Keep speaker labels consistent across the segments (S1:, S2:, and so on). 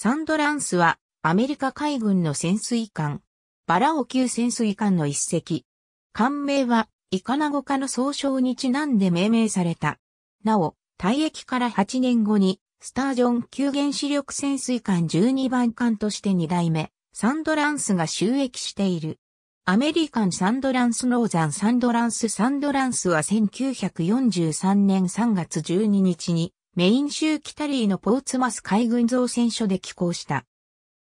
S1: サンドランスはアメリカ海軍の潜水艦、バラオ級潜水艦の一隻。艦名はイカナゴ科の総称にちなんで命名された。なお、退役から8年後にスタージョン級原子力潜水艦12番艦として2代目、サンドランスが収益している。アメリカンサンドランスノーザンサンドランスサンドランスは1943年3月12日にメイン州キタリーのポーツマス海軍造船所で寄港した。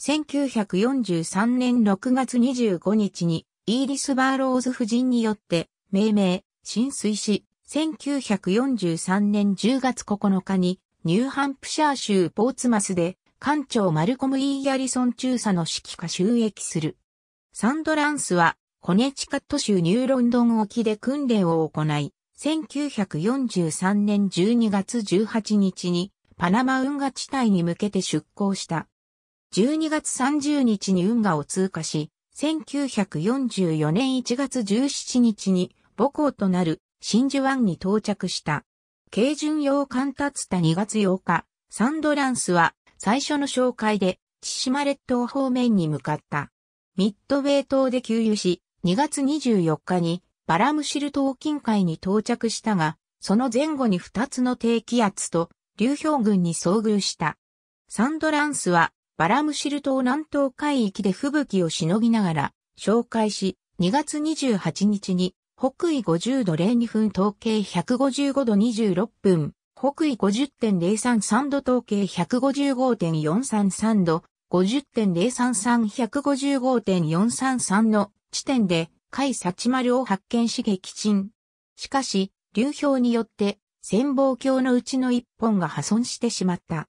S1: 1943年6月25日にイーリス・バーローズ夫人によって命名、浸水し、1943年10月9日にニューハンプシャー州ポーツマスで艦長マルコム・イー・ヤリソン中佐の指揮下収益する。サンドランスはコネチカット州ニューロンドン沖で訓練を行い、1943年12月18日にパナマ運河地帯に向けて出港した。12月30日に運河を通過し、1944年1月17日に母港となる真珠湾に到着した。軽巡洋艦った2月8日、サンドランスは最初の紹介で千島列島方面に向かった。ミッドウェイ島で給油し、2月24日にバラムシル島近海に到着したが、その前後に2つの低気圧と流氷群に遭遇した。サンドランスはバラムシル島南東海域で吹雪をしのぎながら紹介し、2月28日に北緯50度02分統計155度26分、北緯50.033度統計155.433度、50.033155.433の地点で海幸丸を発見し撃沈。しかし、流氷によって、潜望鏡のうちの一本が破損してしまった。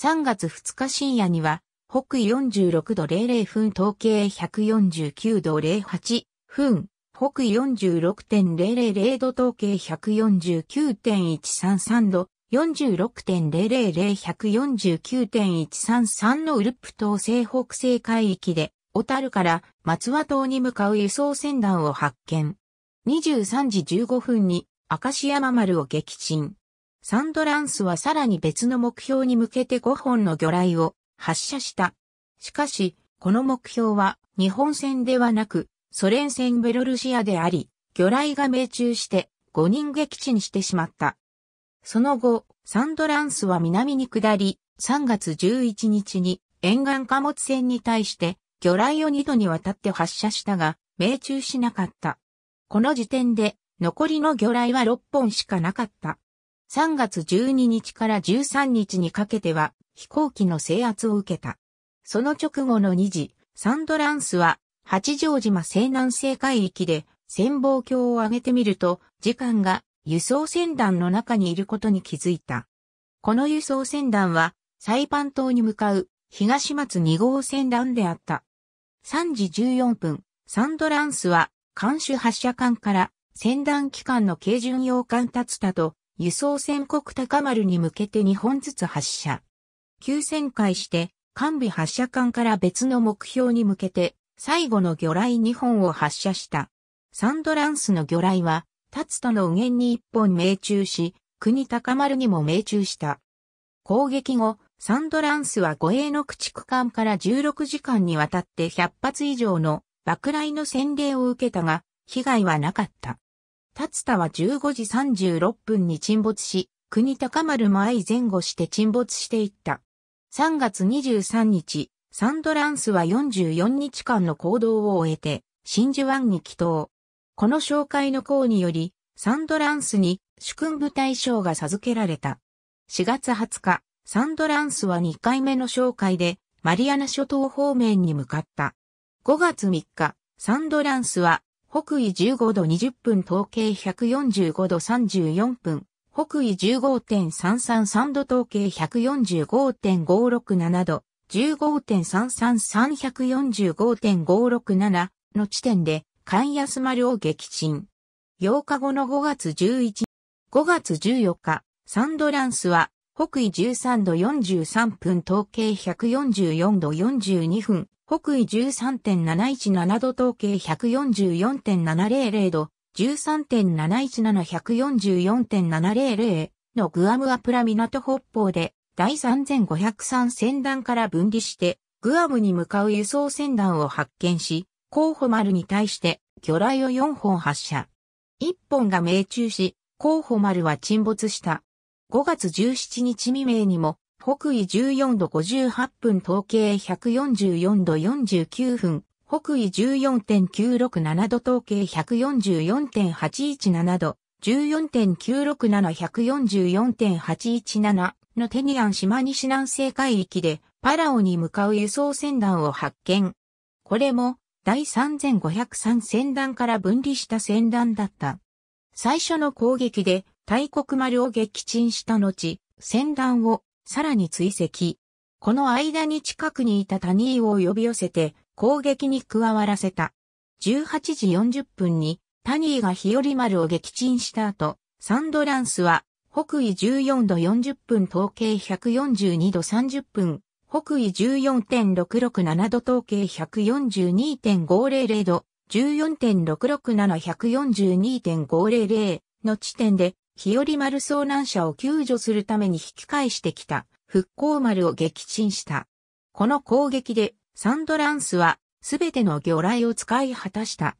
S1: 3月2日深夜には、北緯46度00分統計149度08分、北緯46.000度統計149.133度、46.000、149.133のウルップ島西北西海域で小樽から松和島に向かう輸送船団を発見。23時15分に明石山丸を撃沈。サンドランスはさらに別の目標に向けて5本の魚雷を発射した。しかし、この目標は日本戦ではなく、ソ連戦ベロルシアであり、魚雷が命中して5人撃沈してしまった。その後、サンドランスは南に下り、3月11日に沿岸貨物船に対して魚雷を2度にわたって発射したが、命中しなかった。この時点で、残りの魚雷は6本しかなかった。3月12日から13日にかけては、飛行機の制圧を受けた。その直後の2時、サンドランスは、八丈島西南西海域で、潜望鏡を上げてみると、時間が輸送船団の中にいることに気づいた。この輸送船団は、サイパン島に向かう東松2号船団であった。3時14分、サンドランスは、艦首発射艦から船団機関の軽巡洋艦達田と輸送船国高丸に向けて2本ずつ発射。急旋回して、艦尾発射艦から別の目標に向けて、最後の魚雷2本を発射した。サンドランスの魚雷は、達田の右舷に1本命中し、国高丸にも命中した。攻撃後、サンドランスは護衛の駆逐艦から16時間にわたって100発以上の爆雷の洗礼を受けたが、被害はなかった。立田は15時36分に沈没し、国高丸も相前後して沈没していった。3月23日、サンドランスは44日間の行動を終えて、真珠湾に帰島。この紹介の項により、サンドランスに主君部隊賞が授けられた。4月20日、サンドランスは2回目の紹介で、マリアナ諸島方面に向かった。5月3日、サンドランスは、北緯15度20分統計145度34分、北緯15.333度統計145.567度、15.33345.567の地点で、ス安丸を撃沈。8日後の5月11、5月14日、サンドランスは北緯13度43分、統計144度42分、北緯13.717度、統計144.700度、13.717144.700のグアムアプラ港北方で第3503船団から分離してグアムに向かう輸送船団を発見し、候補丸に対して魚雷を4本発射。1本が命中し、候補丸は沈没した。5月17日未明にも、北緯14度58分統計144度49分、北緯14.967度統計144.817度、14.967144.817のテニアン島西南西海域でパラオに向かう輸送船団を発見。これも第3503船団から分離した船団だった。最初の攻撃で大国丸を撃沈した後、戦乱をさらに追跡。この間に近くにいた谷井を呼び寄せて攻撃に加わらせた。18時40分に谷井が日和丸を撃沈した後、サンドランスは北緯14度40分統計142度30分、北緯14.667度統計142.500度、1 4 6 6 7 1 4 2 5 0 0の地点で、日和丸遭難者を救助するために引き返してきた復興丸を撃沈した。この攻撃でサンドランスはすべての魚雷を使い果たした。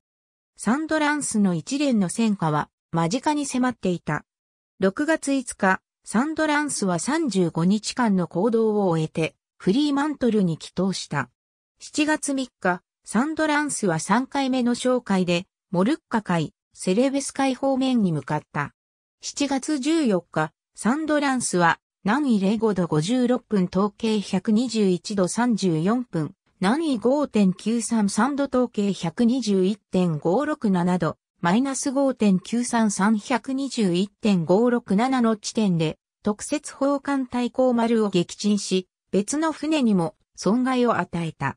S1: サンドランスの一連の戦果は間近に迫っていた。6月5日、サンドランスは35日間の行動を終えてフリーマントルに帰投した。7月3日、サンドランスは3回目の紹介でモルッカ海、セレベス海方面に向かった。7月14日、サンドランスは、南緯05度56分統計121度34分、南緯5.933度統計121.567度、マイナス5.933121.567の地点で、特設砲艦対抗丸を撃沈し、別の船にも損害を与えた。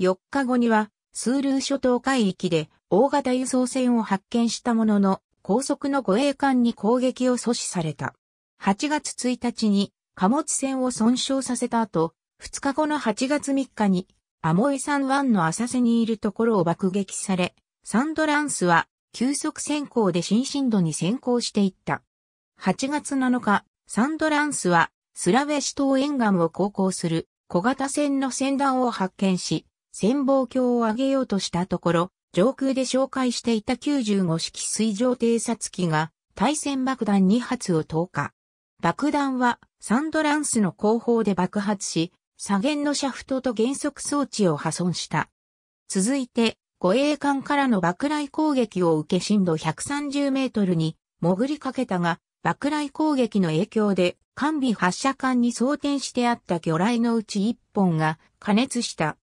S1: 4日後には、スールー諸島海域で大型輸送船を発見したものの、高速の護衛艦に攻撃を阻止された。8月1日に貨物船を損傷させた後、2日後の8月3日にアモエ山湾の浅瀬にいるところを爆撃され、サンドランスは急速先行で新進度に先行していった。8月7日、サンドランスはスラウェシ島沿岸を航行する小型船の船団を発見し、船望鏡を上げようとしたところ、上空で紹介していた95式水上偵察機が対戦爆弾2発を投下。爆弾はサンドランスの後方で爆発し、左舷のシャフトと減速装置を破損した。続いて、護衛艦からの爆雷攻撃を受け深度130メートルに潜りかけたが、爆雷攻撃の影響で、完備発射艦に装填してあった魚雷のうち1本が加熱した。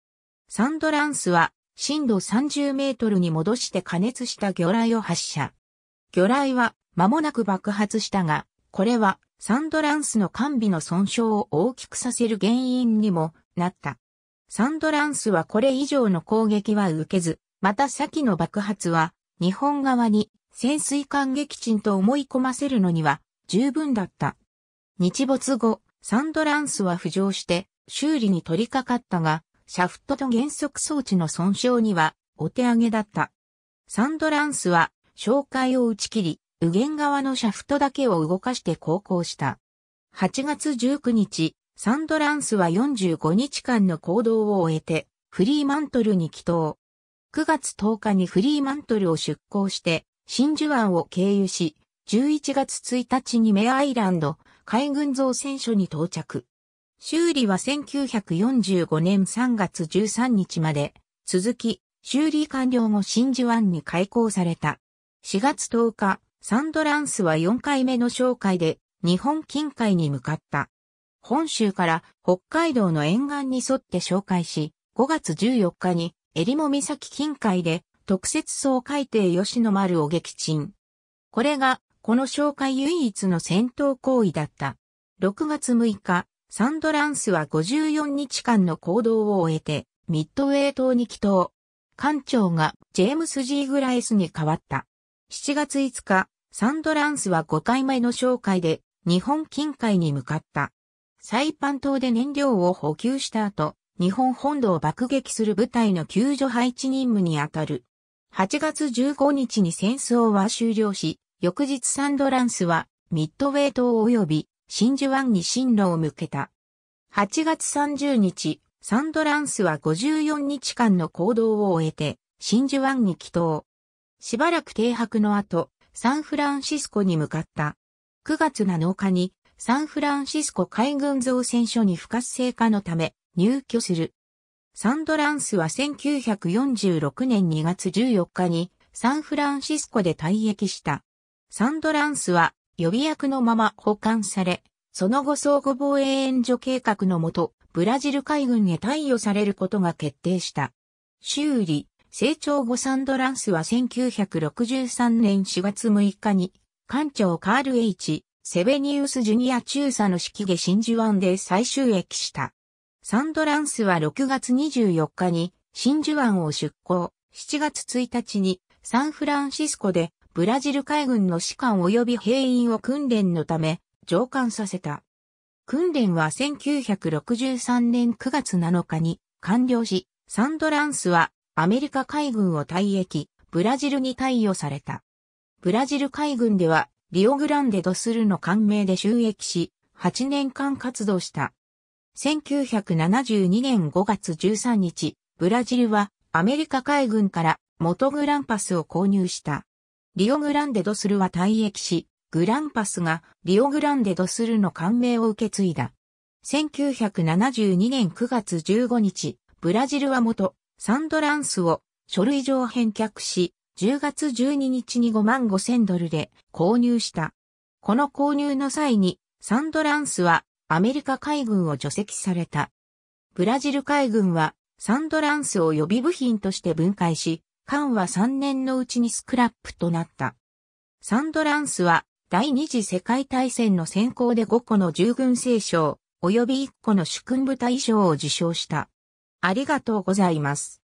S1: サンドランスは震度30メートルに戻して加熱した魚雷を発射。魚雷は間もなく爆発したが、これはサンドランスの完備の損傷を大きくさせる原因にもなった。サンドランスはこれ以上の攻撃は受けず、また先の爆発は日本側に潜水艦撃沈と思い込ませるのには十分だった。日没後、サンドランスは浮上して修理に取り掛かったが、シャフトと減速装置の損傷にはお手上げだった。サンドランスは紹介を打ち切り、右舷側のシャフトだけを動かして航行した。8月19日、サンドランスは45日間の行動を終えて、フリーマントルに帰投。9月10日にフリーマントルを出港して、真珠湾を経由し、11月1日にメアイランド海軍造船所に到着。修理は1945年3月13日まで、続き、修理完了後真珠湾に開港された。4月10日、サンドランスは4回目の紹介で、日本近海に向かった。本州から北海道の沿岸に沿って紹介し、5月14日に、襟裳岬近海で、特設総海底吉野丸を撃沈。これが、この紹介唯一の戦闘行為だった。6月6日、サンドランスは54日間の行動を終えて、ミッドウェイ島に帰島。艦長がジェームス・ジー・グライスに変わった。7月5日、サンドランスは5回目の紹介で日本近海に向かった。サイパン島で燃料を補給した後、日本本土を爆撃する部隊の救助配置任務にあたる。8月15日に戦争は終了し、翌日サンドランスはミッドウェイ島及び真珠湾に進路を向けた。8月30日、サンドランスは54日間の行動を終えて、真珠湾に帰島。しばらく停泊の後、サンフランシスコに向かった。9月7日に、サンフランシスコ海軍造船所に不活性化のため、入居する。サンドランスは1946年2月14日に、サンフランシスコで退役した。サンドランスは予備役のまま保管され、その後相互防衛援助計画のもと、ブラジル海軍へ貸与されることが決定した。修理、成長後サンドランスは1963年4月6日に、艦長カール H、セベニウス・ジュニア中佐の指揮下真珠湾で再収益した。サンドランスは6月24日に真珠湾を出港、7月1日にサンフランシスコでブラジル海軍の士官及び兵員を訓練のため、上官させた。訓練は1963年9月7日に完了し、サンドランスはアメリカ海軍を退役、ブラジルに貸与された。ブラジル海軍では、リオグランデドスルの官名で収益し、8年間活動した。1972年5月13日、ブラジルはアメリカ海軍から元グランパスを購入した。リオグランデドスルは退役し、グランパスがリオグランデドスルの感銘を受け継いだ。1972年9月15日、ブラジルは元サンドランスを書類上返却し、10月12日に5万5千ドルで購入した。この購入の際に、サンドランスはアメリカ海軍を除籍された。ブラジル海軍はサンドランスを予備部品として分解し、艦は3年のうちにスクラップとなった。サンドランスは第二次世界大戦の先行で5個の従軍聖章及び1個の主君部隊賞を受賞した。ありがとうございます。